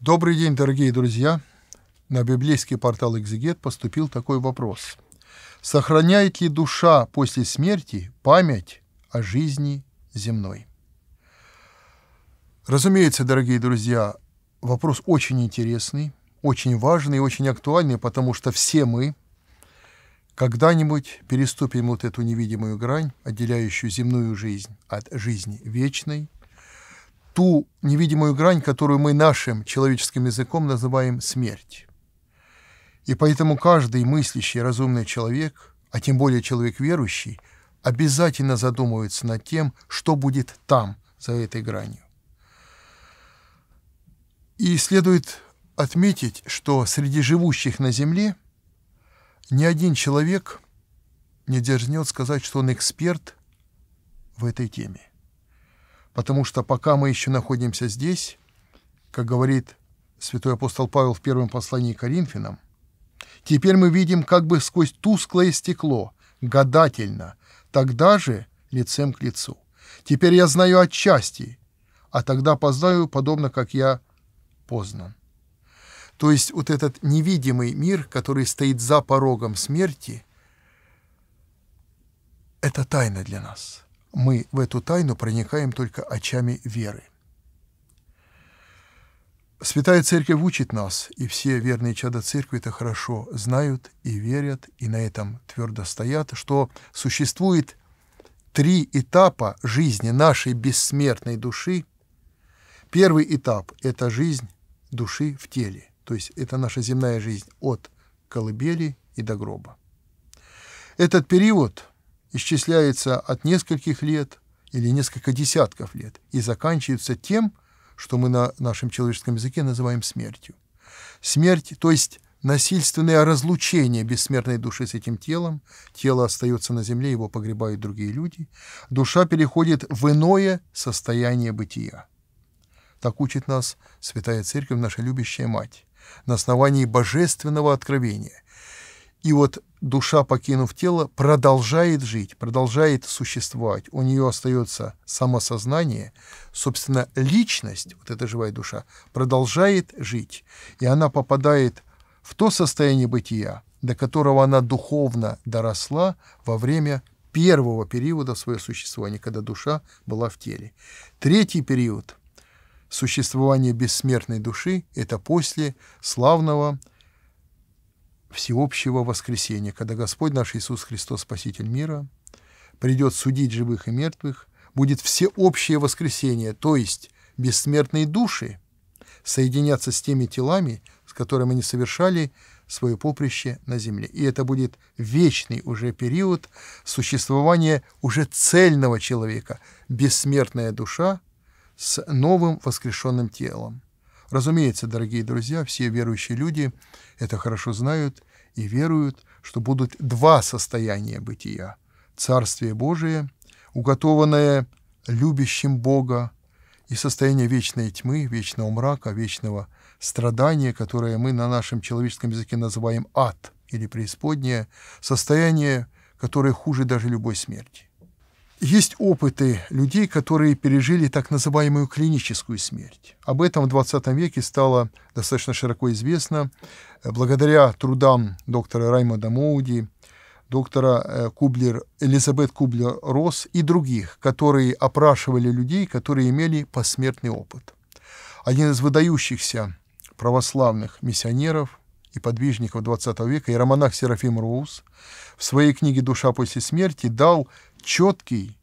Добрый день, дорогие друзья! На библейский портал «Экзегет» поступил такой вопрос. Сохраняет ли душа после смерти память о жизни земной? Разумеется, дорогие друзья, вопрос очень интересный, очень важный и очень актуальный, потому что все мы когда-нибудь переступим вот эту невидимую грань, отделяющую земную жизнь от жизни вечной – ту невидимую грань, которую мы нашим человеческим языком называем смерть. И поэтому каждый мыслящий разумный человек, а тем более человек верующий, обязательно задумывается над тем, что будет там, за этой гранью. И следует отметить, что среди живущих на Земле ни один человек не дерзнет сказать, что он эксперт в этой теме потому что пока мы еще находимся здесь, как говорит святой апостол Павел в первом послании к Коринфянам, теперь мы видим как бы сквозь тусклое стекло, гадательно, тогда же лицем к лицу. Теперь я знаю отчасти, а тогда познаю, подобно как я познан. То есть вот этот невидимый мир, который стоит за порогом смерти, это тайна для нас – мы в эту тайну проникаем только очами веры. Святая Церковь учит нас, и все верные чада Церкви это хорошо знают и верят, и на этом твердо стоят, что существует три этапа жизни нашей бессмертной души. Первый этап – это жизнь души в теле, то есть это наша земная жизнь от колыбели и до гроба. Этот период – исчисляется от нескольких лет или несколько десятков лет и заканчивается тем, что мы на нашем человеческом языке называем смертью. Смерть, то есть насильственное разлучение бессмертной души с этим телом, тело остается на земле, его погребают другие люди, душа переходит в иное состояние бытия. Так учит нас Святая Церковь, наша любящая Мать, на основании божественного откровения. И вот душа, покинув тело, продолжает жить, продолжает существовать. У нее остается самосознание, собственно, личность, вот эта живая душа, продолжает жить. И она попадает в то состояние бытия, до которого она духовно доросла во время первого периода своего существования, когда душа была в теле. Третий период существования бессмертной души – это после славного всеобщего воскресения, когда Господь наш Иисус Христос, Спаситель мира, придет судить живых и мертвых, будет всеобщее воскресение, то есть бессмертные души соединятся с теми телами, с которыми они совершали свое поприще на земле. И это будет вечный уже период существования уже цельного человека, бессмертная душа с новым воскрешенным телом. Разумеется, дорогие друзья, все верующие люди это хорошо знают и веруют, что будут два состояния бытия. Царствие Божие, уготованное любящим Бога, и состояние вечной тьмы, вечного мрака, вечного страдания, которое мы на нашем человеческом языке называем ад или преисподнее, состояние, которое хуже даже любой смерти. Есть опыты людей, которые пережили так называемую клиническую смерть. Об этом в 20 веке стало достаточно широко известно э, благодаря трудам доктора Раймонда Моуди, доктора э, Кублер, Элизабет Кублер-Росс и других, которые опрашивали людей, которые имели посмертный опыт. Один из выдающихся православных миссионеров и подвижников XX века, иеромонах Серафим Роуз, в своей книге «Душа после смерти» дал четкий,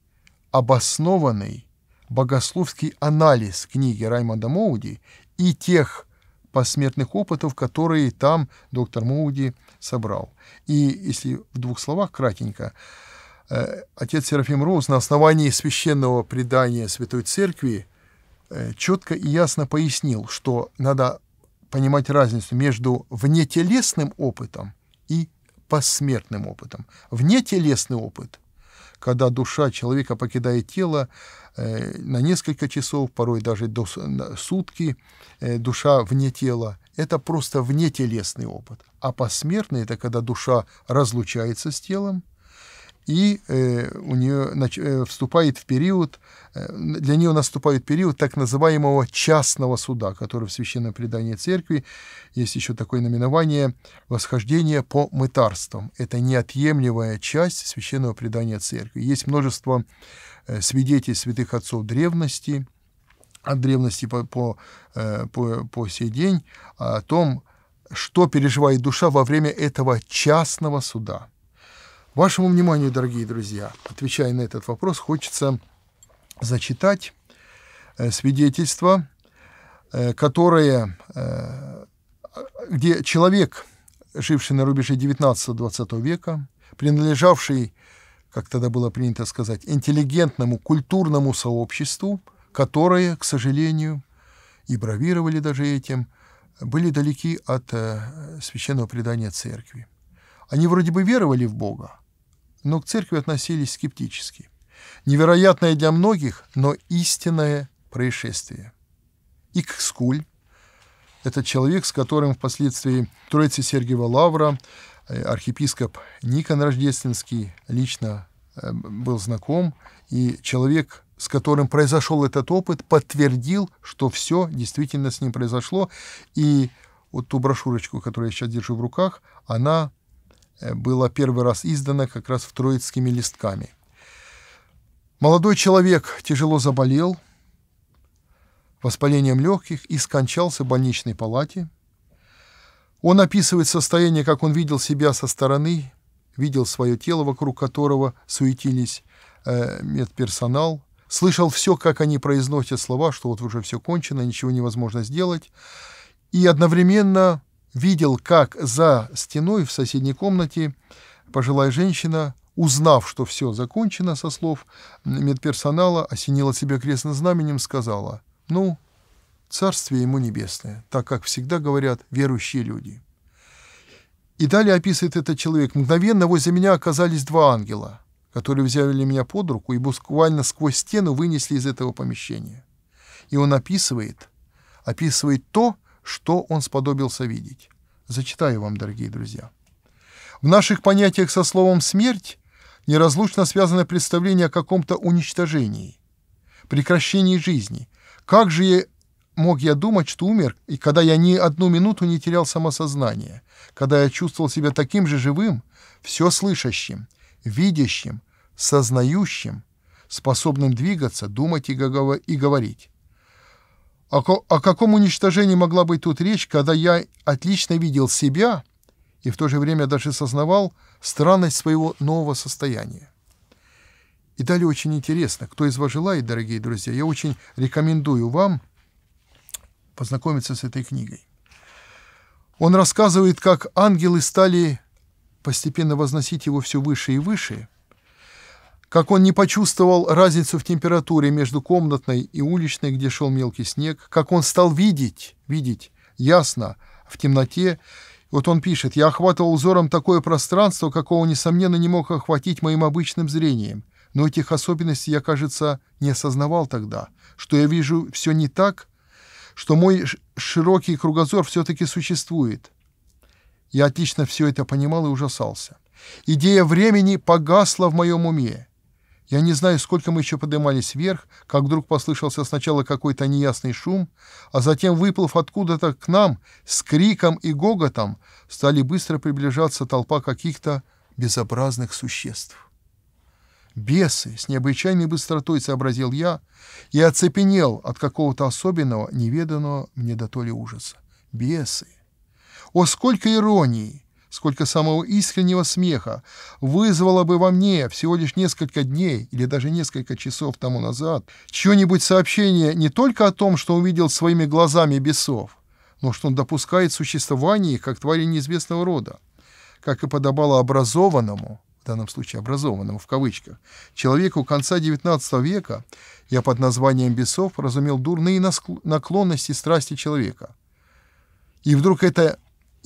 обоснованный богословский анализ книги Раймонда Моуди и тех посмертных опытов, которые там доктор Моуди собрал. И если в двух словах кратенько, э, отец Серафим Роуз на основании священного предания Святой Церкви э, четко и ясно пояснил, что надо понимать разницу между внетелесным опытом и посмертным опытом. Внетелесный опыт – когда душа человека покидает тело, э, на несколько часов, порой даже до сутки, э, душа вне тела. Это просто внетелесный опыт. А посмертный – это когда душа разлучается с телом, и э, у нее нач, э, вступает в период, э, для нее наступает период так называемого частного суда, который в священном предании церкви есть еще такое наименование восхождение по мытарствам. Это неотъемлемая часть священного предания церкви. Есть множество э, свидетельств святых отцов древности, от древности по, по, э, по, по сей день, о том, что переживает душа во время этого частного суда – Вашему вниманию, дорогие друзья, отвечая на этот вопрос, хочется зачитать э, свидетельство, э, которое, э, где человек, живший на рубеже 19-20 века, принадлежавший, как тогда было принято сказать, интеллигентному культурному сообществу, которое, к сожалению, и бравировали даже этим, были далеки от священного предания церкви. Они вроде бы веровали в Бога, но к церкви относились скептически. Невероятное для многих, но истинное происшествие. Икскуль, это человек, с которым впоследствии Троица Сергиева Лавра, э, архиепископ Никон Рождественский лично э, был знаком, и человек, с которым произошел этот опыт, подтвердил, что все действительно с ним произошло, и вот ту брошюрочку, которую я сейчас держу в руках, она Э, было первый раз издано как раз в троицкими листками. Молодой человек тяжело заболел воспалением легких и скончался в больничной палате. Он описывает состояние, как он видел себя со стороны, видел свое тело, вокруг которого суетились э, медперсонал, слышал все, как они произносят слова, что вот уже все кончено, ничего невозможно сделать, и одновременно видел, как за стеной в соседней комнате пожилая женщина, узнав, что все закончено, со слов медперсонала, осенила себя крестным знаменем, сказала, «Ну, царствие ему небесное», так как всегда говорят верующие люди. И далее описывает этот человек. «Мгновенно возле меня оказались два ангела, которые взяли меня под руку и буквально сквозь стену вынесли из этого помещения». И он описывает, описывает то, что он сподобился видеть. Зачитаю вам, дорогие друзья. В наших понятиях со словом «смерть» неразлучно связано представление о каком-то уничтожении, прекращении жизни. Как же я мог я думать, что умер, и когда я ни одну минуту не терял самосознание, когда я чувствовал себя таким же живым, все слышащим, видящим, сознающим, способным двигаться, думать и говорить. О, о каком уничтожении могла быть тут речь, когда я отлично видел себя и в то же время даже сознавал странность своего нового состояния? И далее очень интересно, кто из вас желает, дорогие друзья, я очень рекомендую вам познакомиться с этой книгой. Он рассказывает, как ангелы стали постепенно возносить его все выше и выше – как он не почувствовал разницу в температуре между комнатной и уличной, где шел мелкий снег, как он стал видеть, видеть ясно в темноте. Вот он пишет, «Я охватывал узором такое пространство, какого, несомненно, не мог охватить моим обычным зрением. Но этих особенностей я, кажется, не осознавал тогда, что я вижу все не так, что мой широкий кругозор все-таки существует. Я отлично все это понимал и ужасался. Идея времени погасла в моем уме. Я не знаю, сколько мы еще поднимались вверх, как вдруг послышался сначала какой-то неясный шум, а затем, выплыв откуда-то к нам, с криком и гоготом стали быстро приближаться толпа каких-то безобразных существ. «Бесы!» — с необычайной быстротой сообразил я и оцепенел от какого-то особенного, неведанного мне до то ли ужаса. «Бесы!» О, сколько иронии! сколько самого искреннего смеха вызвало бы во мне всего лишь несколько дней или даже несколько часов тому назад чье-нибудь сообщение не только о том, что увидел своими глазами бесов, но что он допускает существование их как твари неизвестного рода, как и подобало образованному, в данном случае образованному в кавычках, человеку конца XIX века, я под названием бесов разумел дурные наклонности страсти человека. И вдруг это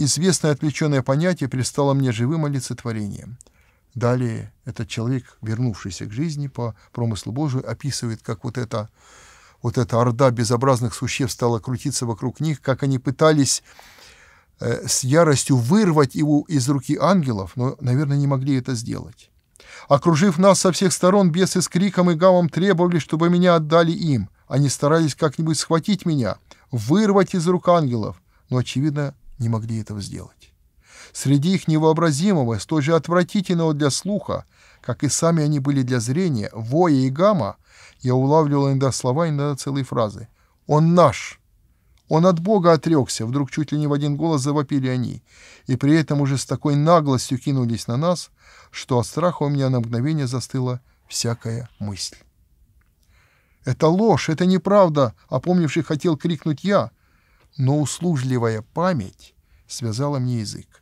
известное отвлеченное понятие перестало мне живым олицетворением. Далее этот человек, вернувшийся к жизни по промыслу Божию, описывает, как вот эта вот эта орда безобразных существ стала крутиться вокруг них, как они пытались э, с яростью вырвать его из руки ангелов, но, наверное, не могли это сделать. Окружив нас со всех сторон, бесы с криком и гамом требовали, чтобы меня отдали им. Они старались как-нибудь схватить меня, вырвать из рук ангелов, но, очевидно, не могли этого сделать. Среди их невообразимого, столь же отвратительного для слуха, как и сами они были для зрения, воя и гамма, я улавливал иногда слова, иногда целые фразы. «Он наш!» «Он от Бога отрекся!» Вдруг чуть ли не в один голос завопили они, и при этом уже с такой наглостью кинулись на нас, что от страха у меня на мгновение застыла всякая мысль. «Это ложь! Это неправда!» — опомнивший хотел крикнуть я — но услужливая память связала мне язык.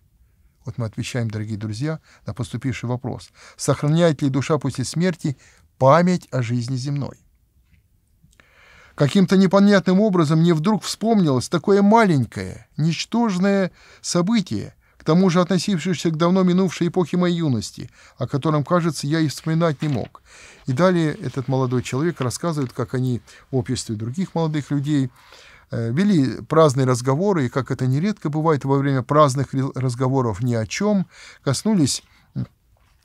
Вот мы отвечаем, дорогие друзья, на поступивший вопрос. Сохраняет ли душа после смерти память о жизни земной? Каким-то непонятным образом мне вдруг вспомнилось такое маленькое, ничтожное событие, к тому же относившееся к давно минувшей эпохе моей юности, о котором, кажется, я и вспоминать не мог. И далее этот молодой человек рассказывает, как они в обществе других молодых людей Э, вели праздные разговоры, и, как это нередко бывает во время праздных разговоров ни о чем, коснулись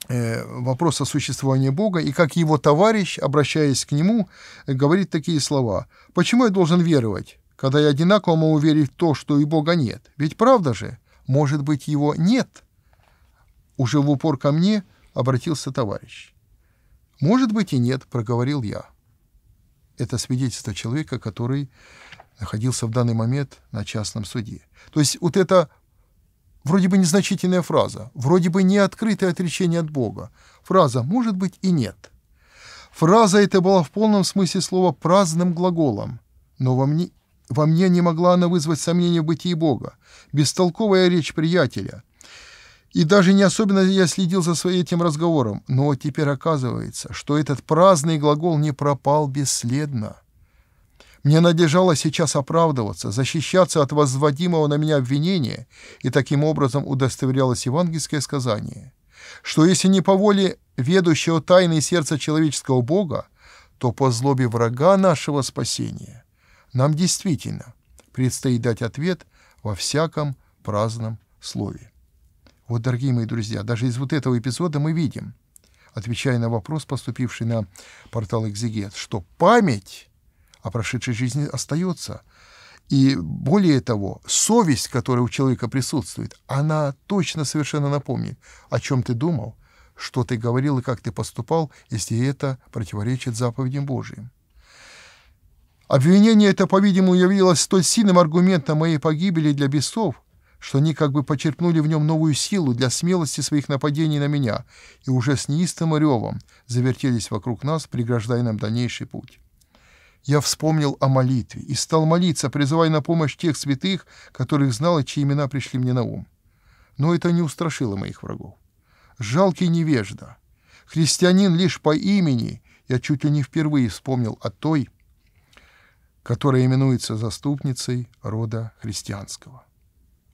э, вопроса существования Бога, и как его товарищ, обращаясь к нему, говорит такие слова. «Почему я должен веровать, когда я одинаково могу верить в то, что и Бога нет? Ведь правда же, может быть, его нет?» Уже в упор ко мне обратился товарищ. «Может быть и нет», — проговорил я. Это свидетельство человека, который находился в данный момент на частном суде. То есть вот это вроде бы незначительная фраза, вроде бы не открытое отречение от Бога. Фраза «может быть» и «нет». Фраза эта была в полном смысле слова праздным глаголом, но во мне, во мне не могла она вызвать сомнения в бытии Бога, бестолковая речь приятеля. И даже не особенно я следил за своим этим разговором, но теперь оказывается, что этот праздный глагол не пропал бесследно. Мне надлежало сейчас оправдываться, защищаться от возводимого на меня обвинения, и таким образом удостоверялось евангельское сказание, что если не по воле ведущего тайны сердца человеческого Бога, то по злобе врага нашего спасения нам действительно предстоит дать ответ во всяком праздном слове. Вот, дорогие мои друзья, даже из вот этого эпизода мы видим, отвечая на вопрос, поступивший на портал «Экзегет», что память о прошедшей жизни остается. И более того, совесть, которая у человека присутствует, она точно совершенно напомнит, о чем ты думал, что ты говорил и как ты поступал, если это противоречит заповедям Божьим. Обвинение это, по-видимому, явилось столь сильным аргументом моей погибели для бесов, что они как бы почерпнули в нем новую силу для смелости своих нападений на меня и уже с неистым ревом завертелись вокруг нас, преграждая нам дальнейший путь я вспомнил о молитве и стал молиться, призывая на помощь тех святых, которых знал и чьи имена пришли мне на ум. Но это не устрашило моих врагов. Жалкий невежда. Христианин лишь по имени, я чуть ли не впервые вспомнил о той, которая именуется заступницей рода христианского,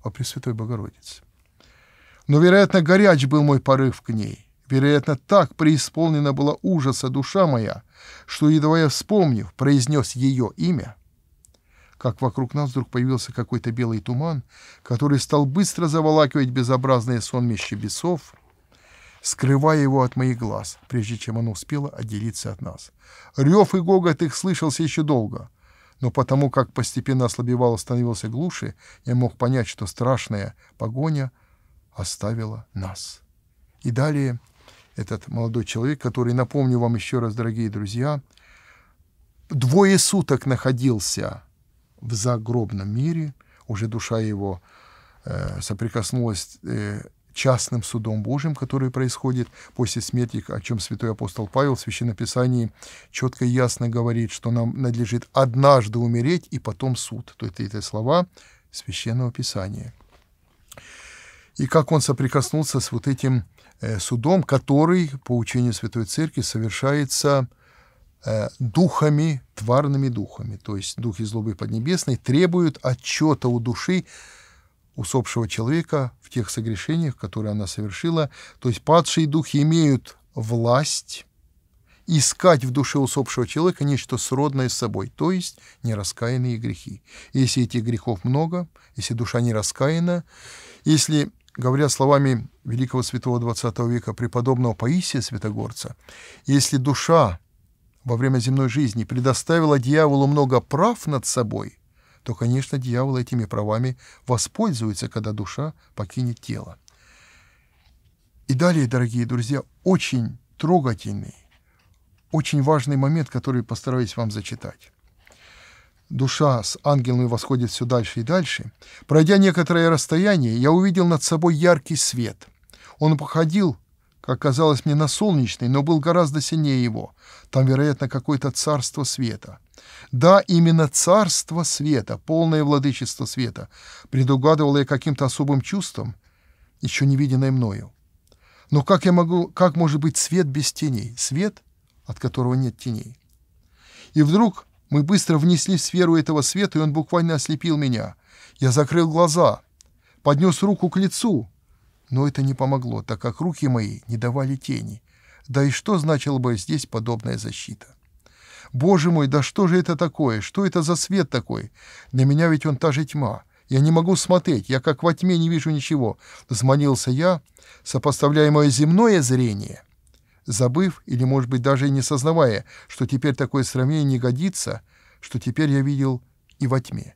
о Пресвятой Богородице. Но, вероятно, горяч был мой порыв к ней. Вероятно, так преисполнена была ужаса душа моя, что, едва я вспомнив, произнес ее имя, как вокруг нас вдруг появился какой-то белый туман, который стал быстро заволакивать безобразное сонмище бесов, скрывая его от моих глаз, прежде чем оно успело отделиться от нас. Рев и гогот их слышался еще долго, но потому как постепенно ослабевало становился глуше, я мог понять, что страшная погоня оставила нас. И далее этот молодой человек, который, напомню вам еще раз, дорогие друзья, двое суток находился в загробном мире, уже душа его э, соприкоснулась э, частным судом Божьим, который происходит после смерти, о чем святой апостол Павел в Священном Писании четко и ясно говорит, что нам надлежит однажды умереть и потом суд. То есть это слова Священного Писания и как он соприкоснулся с вот этим э, судом, который, по учению Святой Церкви, совершается э, духами, тварными духами, то есть духи злобы поднебесной, требуют отчета у души усопшего человека в тех согрешениях, которые она совершила. То есть падшие духи имеют власть искать в душе усопшего человека нечто сродное с собой, то есть нераскаянные грехи. Если этих грехов много, если душа не раскаяна, если говоря словами великого святого XX века преподобного Паисия Святогорца, если душа во время земной жизни предоставила дьяволу много прав над собой, то, конечно, дьявол этими правами воспользуется, когда душа покинет тело. И далее, дорогие друзья, очень трогательный, очень важный момент, который постараюсь вам зачитать душа с ангелами восходит все дальше и дальше, пройдя некоторое расстояние, я увидел над собой яркий свет. Он походил, как казалось мне, на солнечный, но был гораздо сильнее его. Там, вероятно, какое-то царство света. Да, именно царство света, полное владычество света, предугадывало я каким-то особым чувством, еще не виденное мною. Но как я могу, как может быть свет без теней? Свет, от которого нет теней. И вдруг мы быстро внесли в сферу этого света, и он буквально ослепил меня. Я закрыл глаза, поднес руку к лицу. Но это не помогло, так как руки мои не давали тени. Да и что значила бы здесь подобная защита? Боже мой, да что же это такое? Что это за свет такой? Для меня ведь он та же тьма. Я не могу смотреть, я как во тьме не вижу ничего. Взмолился я, сопоставляя мое земное зрение — забыв или, может быть, даже и не сознавая, что теперь такое сравнение не годится, что теперь я видел и во тьме.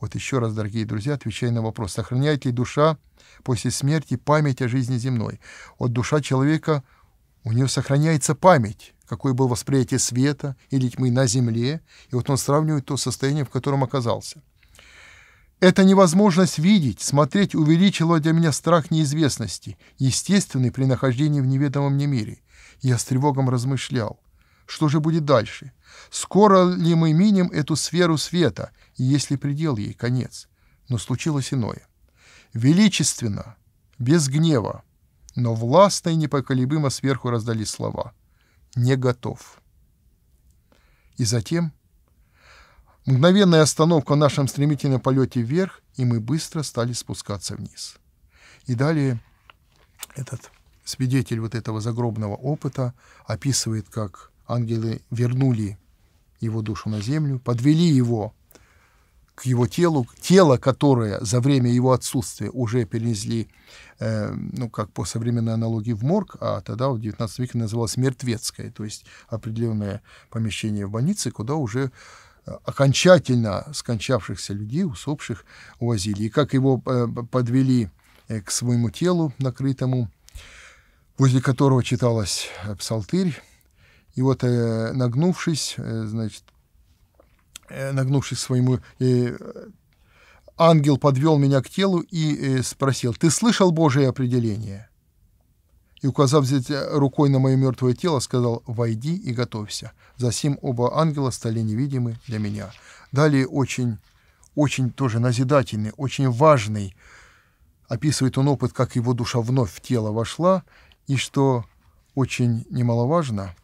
Вот еще раз, дорогие друзья, отвечая на вопрос, сохраняет ли душа после смерти память о жизни земной? От душа человека, у нее сохраняется память, какое было восприятие света или тьмы на земле, и вот он сравнивает то состояние, в котором оказался. Эта невозможность видеть, смотреть увеличила для меня страх неизвестности, естественный при нахождении в неведомом мне мире – я с тревогом размышлял. Что же будет дальше? Скоро ли мы миним эту сферу света, и если предел ей конец? Но случилось иное. Величественно, без гнева, но властно и непоколебимо сверху раздались слова. «Не готов». И затем мгновенная остановка в нашем стремительном полете вверх, и мы быстро стали спускаться вниз. И далее этот свидетель вот этого загробного опыта описывает, как ангелы вернули его душу на землю, подвели его к его телу, тело, которое за время его отсутствия уже перенесли, э, ну, как по современной аналогии, в морг, а тогда в 19 веке называлось мертвецкое, то есть определенное помещение в больнице, куда уже э, окончательно скончавшихся людей, усопших, увозили. И как его э, подвели э, к своему телу накрытому, возле которого читалась э, псалтырь. И вот, э, нагнувшись, э, значит, нагнувшись к своему, ангел подвел меня к телу и спросил, «Ты слышал Божие определение?» И, указав рукой на мое мертвое тело, сказал, «Войди и готовься. Затем оба ангела стали невидимы для меня». Далее очень, очень тоже назидательный, очень важный описывает он опыт, как его душа вновь в тело вошла, и что очень немаловажно,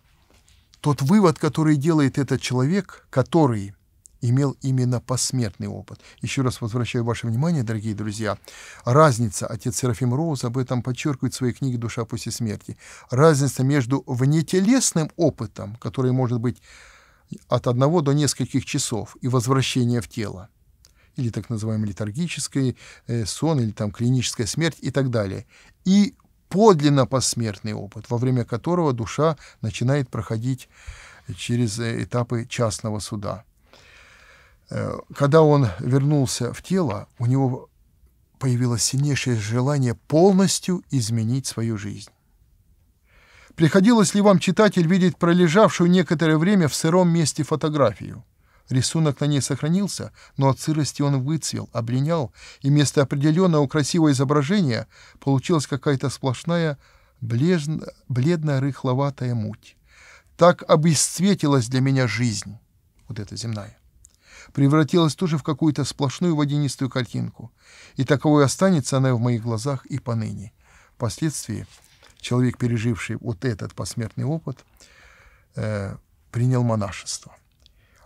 тот вывод, который делает этот человек, который имел именно посмертный опыт. Еще раз возвращаю ваше внимание, дорогие друзья, разница, отец Серафим Роуз об этом подчеркивает в своей книге «Душа после смерти», разница между внетелесным опытом, который может быть от одного до нескольких часов, и возвращение в тело, или так называемый летаргический э, сон, или там клиническая смерть и так далее, и подлинно посмертный опыт, во время которого душа начинает проходить э, через э, этапы частного суда. Э, когда он вернулся в тело, у него появилось сильнейшее желание полностью изменить свою жизнь. Приходилось ли вам, читатель, видеть пролежавшую некоторое время в сыром месте фотографию – Рисунок на ней сохранился, но от сырости он выцвел, обренял, и вместо определенного красивого изображения получилась какая-то сплошная бледно-рыхловатая муть. Так обесцветилась для меня жизнь, вот эта земная. Превратилась тоже в какую-то сплошную водянистую картинку. И таковой останется она в моих глазах и поныне. Впоследствии человек, переживший вот этот посмертный опыт, э, принял монашество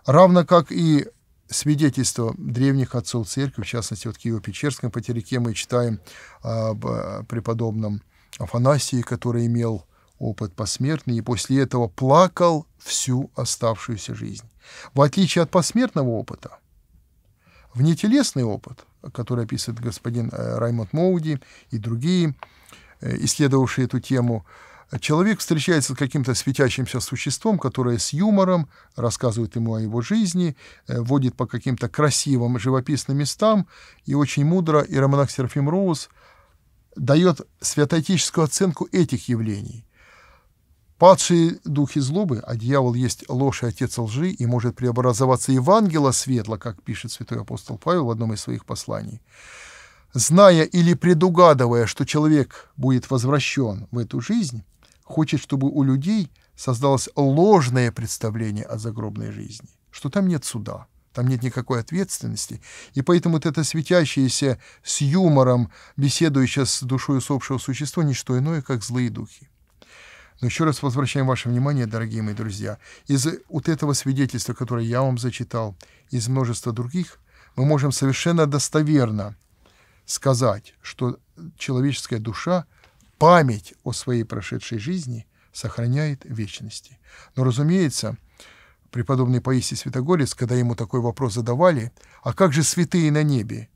равно как и свидетельство древних отцов церкви, в частности, вот в Киево-Печерском потерике мы читаем об э, преподобном Афанасии, который имел опыт посмертный, и после этого плакал всю оставшуюся жизнь. В отличие от посмертного опыта, внетелесный опыт, который описывает господин э, Раймонд Моуди и другие, э, исследовавшие эту тему, а человек встречается с каким-то светящимся существом, которое с юмором рассказывает ему о его жизни, э, водит по каким-то красивым живописным местам, и очень мудро иеромонах Серафим Роуз дает святоотеческую оценку этих явлений. Падшие духи злобы, а дьявол есть ложь и отец лжи, и может преобразоваться и в ангела светла, как пишет святой апостол Павел в одном из своих посланий. Зная или предугадывая, что человек будет возвращен в эту жизнь, хочет, чтобы у людей создалось ложное представление о загробной жизни, что там нет суда, там нет никакой ответственности, и поэтому вот это светящееся с юмором, беседующее с душой усопшего существа, не что иное, как злые духи. Но еще раз возвращаем ваше внимание, дорогие мои друзья, из вот этого свидетельства, которое я вам зачитал, из множества других, мы можем совершенно достоверно сказать, что человеческая душа – память о своей прошедшей жизни сохраняет вечности. Но, разумеется, преподобный Паисий Святогорец, когда ему такой вопрос задавали, а как же святые на небе?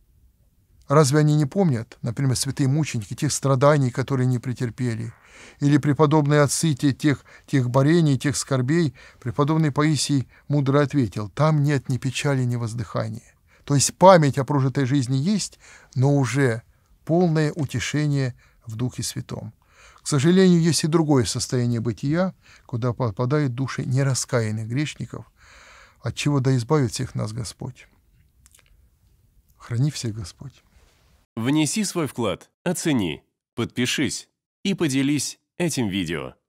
Разве они не помнят, например, святые мученики, тех страданий, которые не претерпели? Или преподобные отцы те, тех, тех борений, тех скорбей? Преподобный Паисий мудро ответил, там нет ни печали, ни воздыхания. То есть память о прожитой жизни есть, но уже полное утешение в Духе Святом. К сожалению, есть и другое состояние бытия, куда попадают души нераскаянных грешников, от чего да избавит всех нас Господь. Храни всех Господь. Внеси свой вклад, оцени, подпишись и поделись этим видео.